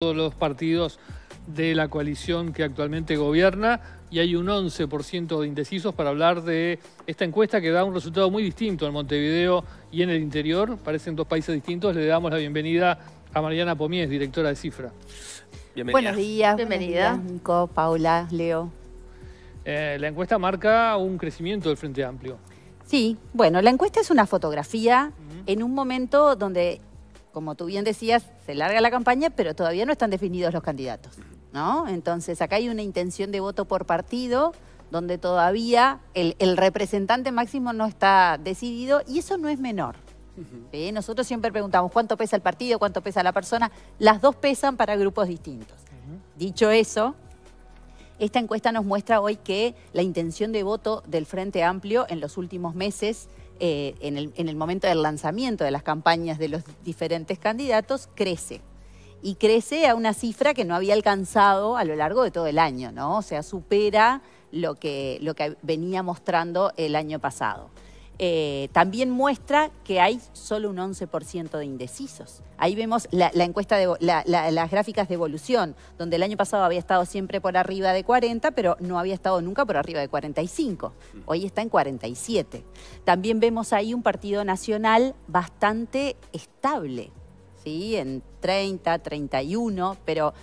todos los partidos de la coalición que actualmente gobierna y hay un 11% de indecisos para hablar de esta encuesta que da un resultado muy distinto en Montevideo y en el interior, parecen dos países distintos. Le damos la bienvenida a Mariana Pomies, directora de Cifra. Buenos días, bienvenida. Nico, Paula, Leo. Eh, la encuesta marca un crecimiento del Frente Amplio. Sí, bueno, la encuesta es una fotografía en un momento donde como tú bien decías, se larga la campaña, pero todavía no están definidos los candidatos, ¿no? Entonces, acá hay una intención de voto por partido donde todavía el, representante máximo no está decidido y eso no es menor. ¿eh? Nosotros siempre preguntamos cuánto pesa el partido, cuánto pesa la persona. Las dos pesan para grupos distintos. Dicho eso, esta encuesta nos muestra hoy que la intención de voto del Frente Amplio en los últimos meses eh, en, el, en el momento del lanzamiento de las campañas de los diferentes candidatos crece y crece a una cifra que no había alcanzado a lo largo de todo el año, ¿no? O sea, supera lo que, lo que venía mostrando el año pasado. Eh, también muestra que hay solo un 11% de indecisos. Ahí vemos la, encuesta de las gráficas de evolución, donde el año pasado había estado siempre por arriba de 40, pero no había estado nunca por arriba de 45. Hoy está en 47. También vemos ahí un partido nacional bastante estable, ¿sí? en 30, 31, pero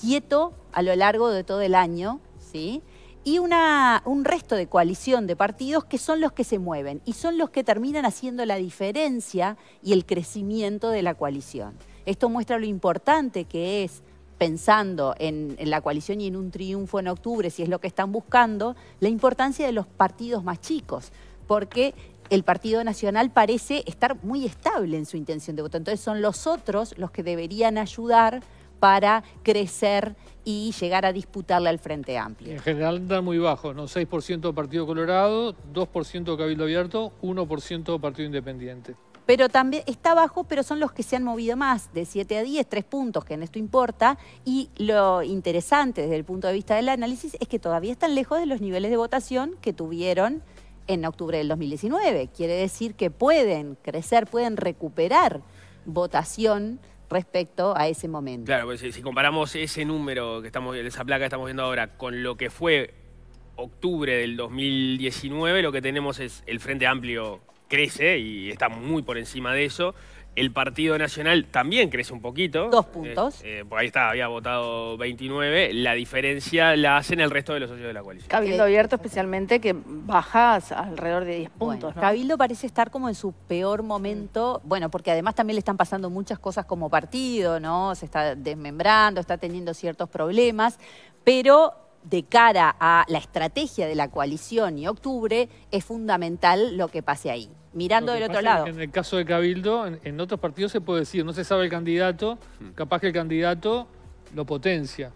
quieto a lo largo de todo el año, ¿sí? y un resto de coalición de partidos que son los que se mueven y son los que terminan haciendo la diferencia y el crecimiento de la coalición. Esto muestra lo importante que es pensando en, en, la coalición y en un triunfo en octubre, si es lo que están buscando, la importancia de los partidos más chicos, porque el Partido Nacional parece estar muy estable en su intención de voto. Entonces son los otros los que deberían ayudar para crecer y llegar a disputarle al Frente Amplio. En general anda muy bajo, ¿no? 6% Partido Colorado, 2% Cabildo Abierto, 1% Partido Independiente. Pero también está bajo, pero son los que se han movido más, de 7 a 10, 3 puntos, que en esto importa. Y lo interesante desde el punto de vista del análisis es que todavía están lejos de los niveles de votación que tuvieron en octubre del 2019. Quiere decir que pueden crecer, pueden recuperar votación respecto a ese momento. Claro, pues si, comparamos ese número, que estamos, esa placa que estamos viendo ahora, con lo que fue octubre del 2019, lo que tenemos es el Frente Amplio crece y está muy por encima de eso. El Partido Nacional también crece un poquito. Dos puntos. Eh, eh, por ahí está, había votado 29. La diferencia la hacen el resto de los socios de la coalición. Cabildo abierto especialmente que bajas alrededor de 10 puntos. Cabildo parece estar como en su peor momento. Bueno, porque además también le están pasando muchas cosas como partido, ¿no? Se está desmembrando, está teniendo ciertos problemas. Pero de cara a la estrategia de la coalición y octubre, es fundamental lo que pase ahí. Mirando del otro lado. En el caso de Cabildo, en, otros partidos se puede decir, no se sabe el candidato, hmm. capaz que el candidato lo potencia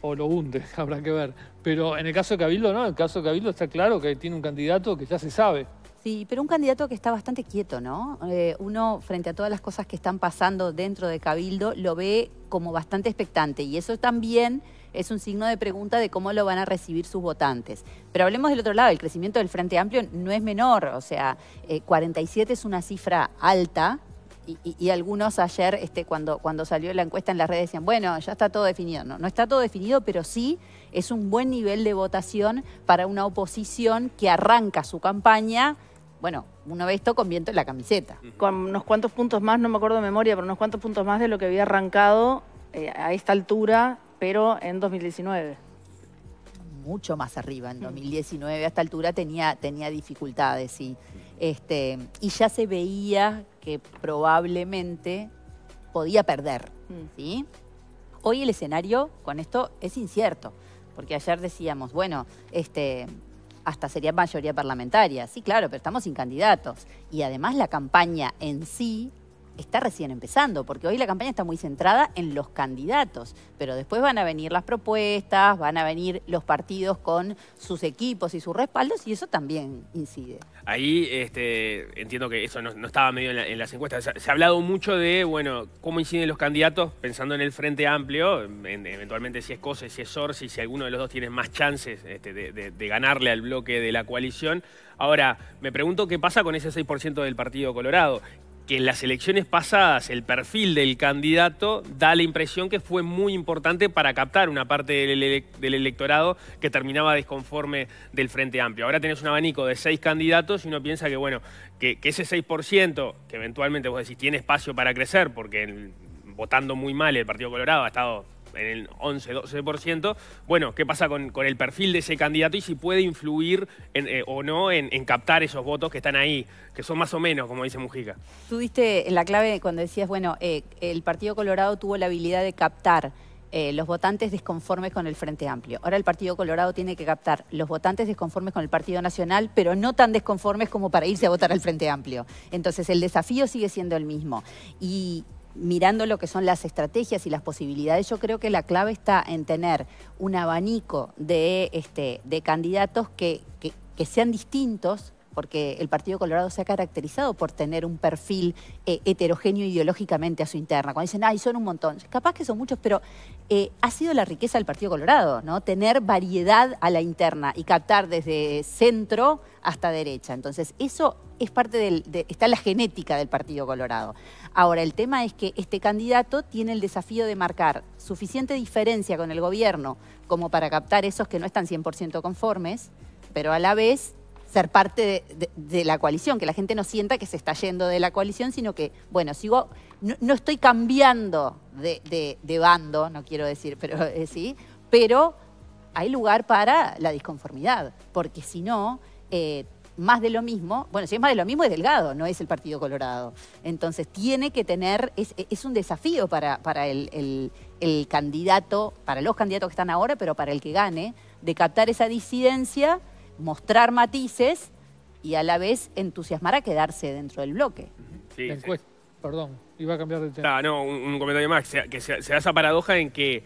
o lo hunde, habrá que ver. Pero en el caso de Cabildo, no, en el caso de Cabildo está claro que tiene un candidato que ya se sabe. Sí, pero un candidato que está bastante quieto, ¿no? Eh, uno, frente a todas las cosas que están pasando dentro de Cabildo, lo ve como bastante expectante y eso también es un signo de pregunta de cómo lo van a recibir sus votantes. Pero hablemos del otro lado, el crecimiento del Frente Amplio no es menor, o sea, 47 eh, es una cifra alta, y, algunos ayer, este, cuando, cuando salió la encuesta en las redes, decían, bueno, ya está todo definido. No, está todo definido, pero sí es un buen nivel de votación para una oposición que arranca su campaña. Bueno, uno ve esto con viento en la camiseta. Con unos cuantos puntos más, no me acuerdo de memoria, pero unos cuantos puntos más de lo que había arrancado eh, a esta altura pero en 2019. Mucho más arriba, en 2019. A esta altura tenía, tenía dificultades, y Este, y ya se veía que probablemente podía perder, mm. ¿sí? Hoy el escenario con esto es incierto, porque ayer decíamos, bueno, este, hasta sería mayoría parlamentaria. Sí, claro, pero estamos sin candidatos. Y además la campaña en sí está recién empezando, porque hoy la campaña está muy centrada en los candidatos, pero después van a venir las propuestas, van a venir los partidos con sus equipos y sus respaldos, y eso también incide. Ahí este, entiendo que eso no, estaba medio en, las encuestas. Se, ha hablado mucho de, bueno, cómo inciden los candidatos pensando en el Frente Amplio, eventualmente si es Cose, si es Sorsi, si alguno de los dos tiene más chances este, de, de ganarle al bloque de la coalición. Ahora, me pregunto qué pasa con ese 6% del Partido Colorado, que en las elecciones pasadas el perfil del candidato da la impresión que fue muy importante para captar una parte del, electorado que terminaba desconforme del Frente Amplio. Ahora tenés un abanico de seis candidatos y uno piensa que, bueno, que, ese 6%, que eventualmente vos decís tiene espacio para crecer, porque votando muy mal el Partido Colorado ha estado en el 11-12%. Bueno, ¿qué pasa con, el perfil de ese candidato y si puede influir eh, o no en, captar esos votos que están ahí, que son más o menos, como dice Mujica? Tú diste la clave cuando decías, bueno, eh, el Partido Colorado tuvo la habilidad de captar eh, los votantes desconformes con el Frente Amplio. Ahora el Partido Colorado tiene que captar los votantes desconformes con el Partido Nacional, pero no tan desconformes como para irse a votar al Frente Amplio. Entonces el desafío sigue siendo el mismo. Y, mirando lo que son las estrategias y las posibilidades, yo creo que la clave está en tener un abanico de, este, de candidatos que, que sean distintos porque el Partido Colorado se ha caracterizado por tener un perfil eh, heterogéneo ideológicamente a su interna. Cuando dicen, ay, son un montón, capaz que son muchos, pero eh, ha sido la riqueza del Partido Colorado, ¿no? Tener variedad a la interna y captar desde centro hasta derecha. Entonces, eso es parte del, está la genética del Partido Colorado. Ahora, el tema es que este candidato tiene el desafío de marcar suficiente diferencia con el gobierno como para captar esos que no están 100% conformes, pero a la vez ser parte de, la coalición, que la gente no sienta que se está yendo de la coalición, sino que, bueno, sigo, no, estoy cambiando de, bando, no quiero decir, pero eh, sí, pero hay lugar para la disconformidad, porque si no, eh, más de lo mismo, bueno, si es más de lo mismo es Delgado, no es el Partido Colorado. Entonces tiene que tener, es, un desafío para, el candidato, para los candidatos que están ahora, pero para el que gane, de captar esa disidencia mostrar matices y a la vez entusiasmar a quedarse dentro del bloque. Sí, perdón, iba a cambiar de tema. no, un, comentario más, que se, da esa paradoja en que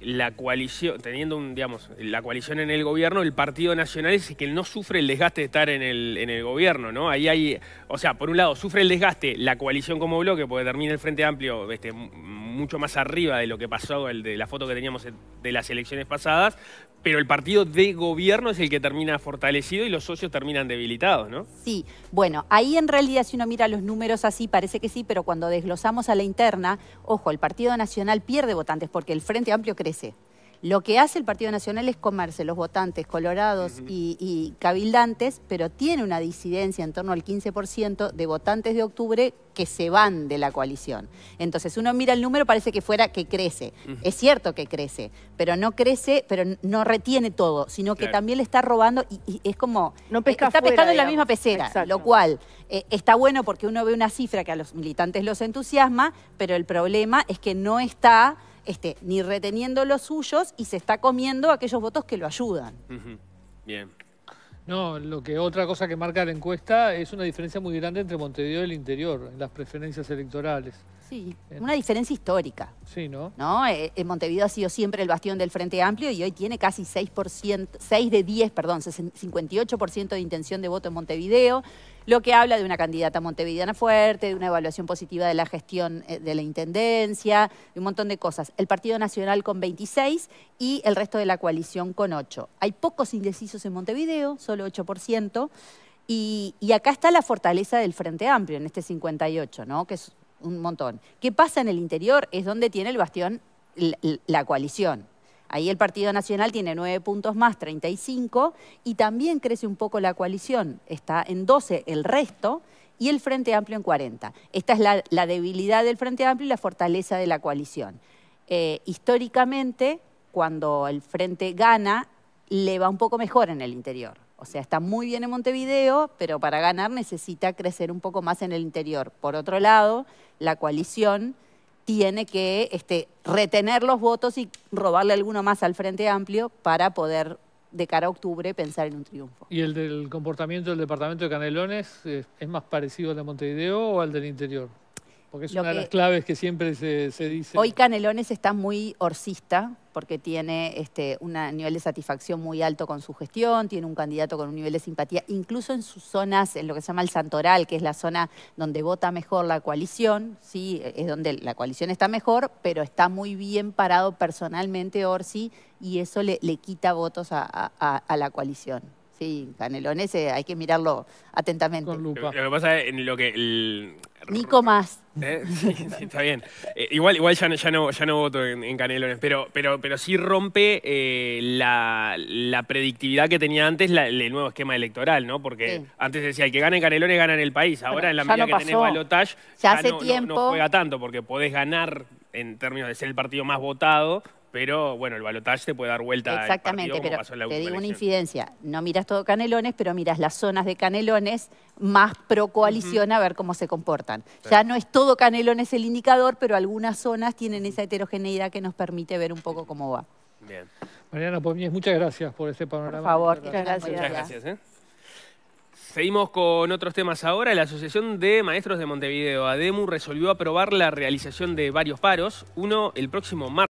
la coalición, teniendo un, digamos, la coalición en el gobierno, el Partido Nacional es el que no sufre el desgaste de estar en el, en el gobierno, ¿no? Ahí hay, o sea, por un lado sufre el desgaste la coalición como bloque, porque termina el Frente Amplio este, mucho más arriba de lo que pasó, el de la foto que teníamos de las elecciones pasadas, pero el partido de gobierno es el que termina fortalecido y los socios terminan debilitados, ¿no? Sí, bueno, ahí en realidad si uno mira los números así parece que sí, pero cuando desglosamos a la interna, ojo, el Partido Nacional pierde votantes porque el Frente Amplio crece. Lo que hace el Partido Nacional es comerse los votantes colorados y, cabildantes, pero tiene una disidencia en torno al 15% de votantes de octubre que se van de la coalición. Entonces uno mira el número, parece que fuera que crece. Es cierto que crece, pero no crece, pero no retiene todo, sino que también le está robando y, es como... No eh, pesca está pescando en la misma pecera, lo cual eh, está bueno porque uno ve una cifra que a los militantes los entusiasma, pero el problema es que no está este, ni reteniendo los suyos y se está comiendo aquellos votos que lo ayudan. Bien. No, lo que otra cosa que marca la encuesta es una diferencia muy grande entre Montevideo y el interior, en las preferencias electorales. Sí, eh. una diferencia histórica. Sí, ¿no? En eh, eh, Montevideo ha sido siempre el bastión del Frente Amplio y hoy tiene casi 6%, 6 de 10, perdón, 58% de intención de voto en Montevideo, lo que habla de una candidata montevideana fuerte, de una evaluación positiva de la gestión de la Intendencia, de un montón de cosas. El Partido Nacional con 26 y el resto de la coalición con 8. Hay pocos indecisos en Montevideo, solo 8%. Y, acá está la fortaleza del Frente Amplio en este 58, ¿no? Que es un montón. ¿Qué pasa en el interior? Es donde tiene el bastión la coalición. Ahí el Partido Nacional tiene nueve puntos más, 35, y también crece un poco la coalición, está en 12 el resto y el Frente Amplio en 40. Esta es la, debilidad del Frente Amplio y la fortaleza de la coalición. Eh, históricamente, cuando el Frente gana, le va un poco mejor en el interior. O sea, está muy bien en Montevideo, pero para ganar necesita crecer un poco más en el interior. Por otro lado, la coalición tiene que este, retener los votos y robarle alguno más al Frente Amplio para poder, de cara a octubre, pensar en un triunfo. ¿Y el del comportamiento del departamento de Canelones eh, es más parecido al de Montevideo o al del interior? Porque es una de las claves que siempre se, dice. Hoy Canelones está muy orcista porque tiene este, un nivel de satisfacción muy alto con su gestión, tiene un candidato con un nivel de simpatía, incluso en sus zonas, en lo que se llama el Santoral, que es la zona donde vota mejor la coalición, sí, es donde la coalición está mejor, pero está muy bien parado personalmente Orsi y eso le, quita votos a la coalición. Sí, Canelones eh, hay que mirarlo atentamente. Lo, que pasa es que... Nico más. ¿Eh? está bien. Eh, igual igual ya, no, ya no voto en, Canelones, pero, pero, pero sí rompe la, predictividad que tenía antes el nuevo esquema electoral, ¿no? Porque antes decía, el que gana en Canelones gana en el país. Ahora, en la medida que tenés balotage, ya, hace tiempo. no, juega tanto porque podés ganar en términos de ser el partido más votado pero bueno, el balotaje te puede dar vuelta. Exactamente, partido, pero te digo una incidencia. No miras todo Canelones, pero miras las zonas de Canelones más pro coalición a ver cómo se comportan. Ya no es todo Canelones el indicador, pero algunas zonas tienen esa heterogeneidad que nos permite ver un poco cómo va. Bien. Mariana pues muchas gracias por ese panorama. Por favor, muchas gracias. ¿eh? Seguimos con otros temas ahora. La Asociación de Maestros de Montevideo, ADEMU, resolvió aprobar la realización de varios paros. Uno el próximo martes.